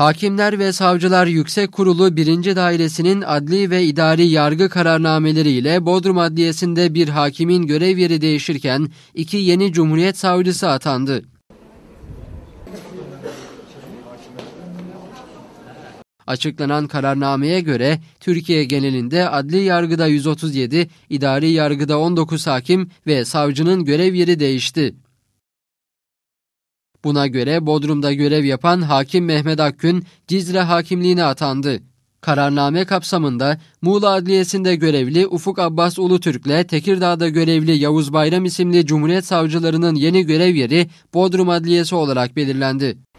Hakimler ve Savcılar Yüksek Kurulu 1. Dairesi'nin adli ve idari yargı kararnameleriyle Bodrum Adliyesi'nde bir hakimin görev yeri değişirken iki yeni Cumhuriyet Savcısı atandı. Açıklanan kararnameye göre Türkiye genelinde adli yargıda 137, idari yargıda 19 hakim ve savcının görev yeri değişti. Buna göre Bodrum'da görev yapan Hakim Mehmet Akgün Cizre hakimliğine atandı. Kararname kapsamında Muğla Adliyesi'nde görevli Ufuk Abbas Ulutürk Ulutürk'le Tekirdağ'da görevli Yavuz Bayram isimli Cumhuriyet Savcılarının yeni görev yeri Bodrum Adliyesi olarak belirlendi.